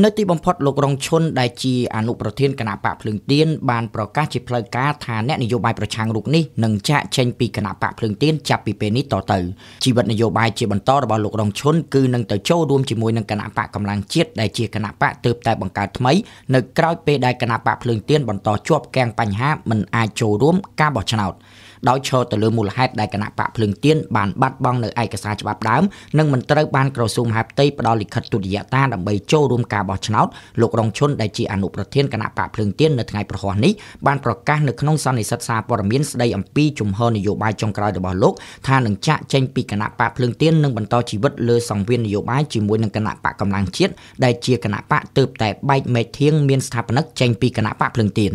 នៅទីបំផុតលោករងឈុនដែលជាអនុប្រធានគណៈបកភ្លើងទៀនបានប្រកាសជាផ្លូវការថាអ្នកនយោបាយប្រឆាំងរូបនេះនឹងចាក់ចេញពីគណៈបកភ្លើងទៀនចាប់ពីពេលនេះតទៅជីវិតនយោបាយជាបន្តរបស់លោករងឈុនគឺនឹងទៅចូលរួមជាមួយនឹងគណៈបកកម្លាំងជាតិដែលជាគណៈបកទើបតែបង្កើតថ្មីនៅក្រោយពេលដែលគណៈបកភ្លើងទៀនបន្តជាប់កាំងបញ្ហាមិនអាចចូលរួមការបោះឆ្នោតដោយឈរទៅលើមូលហេតុដែលគណៈបកភ្លឹងទៀនបានបាត់បង់នៅឯកសារច្បាប់ដើមនិងមិនត្រូវបានក្រសួងមហាផ្ទៃផ្ដល់លិខិតទុតិយតាដើម្បីចូលរួមការការបោះឆ្នោតលោករងឈុនដែលជាអនុប្រធានគណៈបកភ្លើងទៀននៅថ្ងៃប្រហោះនេះបានប្រកាសនៅក្នុងសន្និសីទសារព័ត៌មានស្ដីអំពីជំហរនយោបាយចុងក្រោយរបស់លោកថានឹងចាក់ចេញពីគណៈបកភ្លើងទៀននិងបន្តជីវិតលើសង្វៀននយោបាយជាមួយនឹងគណៈបកកម្លាំងជាតិដែលជាគណៈបកទើបតែបែកមេឃៀងមានស្ថាបនិកចេញពីគណៈបកភ្លើងទៀន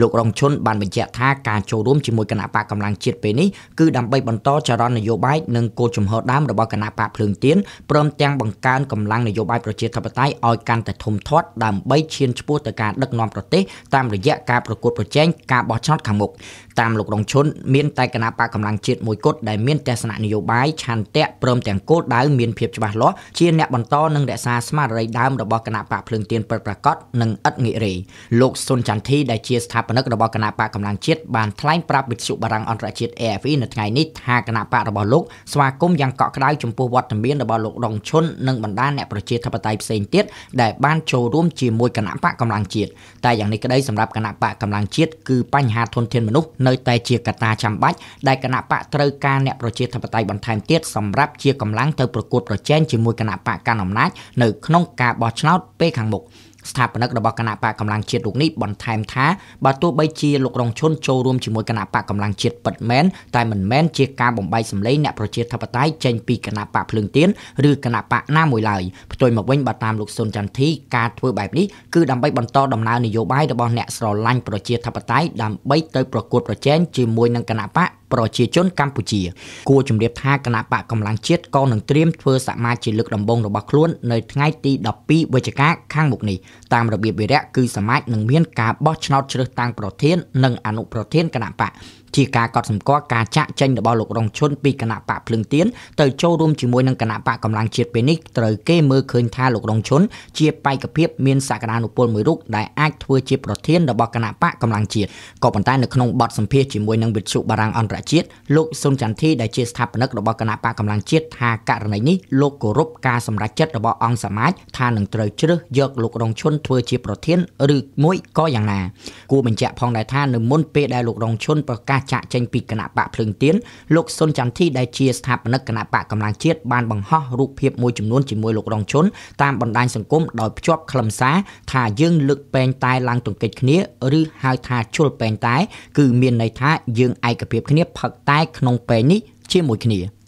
លោករងឈុនបានបញ្ជាក់ថាការចូលរួមជាមួយគណៈបកកម្លាំងជាតិពេលនេះគឺដើម្បីបន្តចរន្តនយោបាយនិងគោលជំហរដើមរបស់គណៈបកភ្លើងទៀនព្រមទាំងបង្កើនកម្លាំងនយោបាយប្រជាធិបតេយ្យឲ្យកាន់តែតែធំធាត់ដើម្បីឈានឆ្ពោះទៅការដឹកនាំប្រទេសតាមរយៈការប្រកួតប្រជែងការបោះឆ្នោតខាងមុខតាមលោករងឈុនមានតែគណៈបកកម្លាំងជាតិមួយគត់ដែលមានទស្សនៈនយោបាយឆន្ទៈព្រមទាំងគោលដៅមានភាពច្បាស់លាស់ជាអ្នកបន្តនិងរក្សាស្មារតីដើមរបស់គណៈបកភ្លើងទៀនពិតប្រាកដនិងឥតងាករេលោកសុនចន្ទធីដែលជាស្ថាបនិករបស់គណៈបកកម្លាំងជាតិបានថ្លែងប្រាប់វិទ្យុបារាំងអន្តរជាតិ AFE នៅថ្ងៃនេះថាគណៈបករបស់លោកស្វាគមន៍យ៉ាងកក់ក្តៅចំពោះវត្តមានរបស់លោករងឈុននិងបណ្ដាអ្នកប្រជាធិបតេយ្យផ្សេងទៀតដែលបានចូលរួមជាមួយគណៈបកកម្លាំងជាតិតែយ៉ាងនេះក្តីសម្រាប់គណៈបកកម្លាំងជាតិគឺបញ្ហាធនធានមនុស្សនៅតែជាកត្តាចាំបាច់ដែលគណៈបកត្រូវការអ្នកប្រជាធិបតេយ្យបន្ថែមទៀតសម្រាប់ជាកម្លាំងទៅប្រកួតប្រជែងជាមួយគណៈបកកាន់អំណាចនៅក្នុងការបោះឆ្នោតពេលខាងមុខស្ថាបនិករបស់គណៈបកកម្លាំងជាតិរូបនេះបន្ថែមថាបើទោះបីជាលោករងឈុនចូលរួមជាមួយគណៈបកកម្លាំងជាតិពិតមែនតែមិនមែនជាការបំបីសម្លេងអ្នកប្រជាធិបតេយ្យចេញពីគណៈបកភ្លើងទៀនឬគណៈបកណាមួយឡើយផ្ទុយមកវិញបើតាមលោកសុនចន្ទធីការធ្វើបែបនេះគឺដើម្បីបន្តដំណើរនយោបាយរបស់អ្នកស្រឡាញ់ប្រជាធិបតេយ្យដើម្បីទៅប្រកួតប្រជែងជាមួយនឹងគណៈបកប្រជាជនកម្ពុជាគួរជំរាបថាគណៈបកកម្លាំងជាតិក៏នឹងត្រៀមធ្វើសមាជិកលើកដំបូងរបស់ខ្លួននៅថ្ងៃទី12វិច្ឆិកាខាងមុខនេះតាមរបៀបវិរៈគឺសមាជនឹងមានការបោះឆ្នោតជ្រើសតាំងប្រធាននិងអនុប្រធានគណៈបកជាការកត់សម្គាល់ការចាក់ចេញរបស់លោករងឈុនពីគណៈបកភ្លឹងទៀនទៅចូលរួមជាមួយនឹងគណៈបកកម្លាំងជាតិពេលនេះត្រូវគេមើលឃើញថាលោករងឈុនជាបេក្ខភាពមានសក្តានុពលមួយរូបដែលអាចធ្វើជាប្រធានរបស់គណៈបកកម្លាំងជាតិក៏ប៉ុន្តែនៅក្នុងបទសម្ភាសជាមួយនឹងវិទ្យុបារាំងអន្តរជាតិលោកស៊ុនចន្ទធីដែលជាស្ថាបនិករបស់គណៈបកកម្លាំងជាតិថាករណីនេះលោកគោរពការសម្រេចចិត្តរបស់អង្គសមាជថានឹងត្រូវជ្រើសយកលោករងឈុនធ្វើជាប្រធាន ឬមួយក៏យ៉ាងណា គួរបញ្ជាក់ផងដែរថានៅមុនពេលដែលលោករងឈុនប្រកាសការចាក់ចេញពីគណៈបកភ្លើងទៀនលោកសុនចន្ទធីដែលជាស្ថាបនិកគណៈបកកម្លាំងជាតិបានបង្ហោះរូបភាពមួយចំនួនជាមួយលោករងជុនតាមបណ្ដាញសង្គមដោយភ្ជាប់ខ្លឹមសារថាយើងលើកពេងតែឡើងទង្គិចគ្នាឬហៅថាជុលពេងតែ គឺមានន័យថាយើងឯកភាពគ្នាផឹកតែក្នុងពេងនេះជាមួយគ្នា។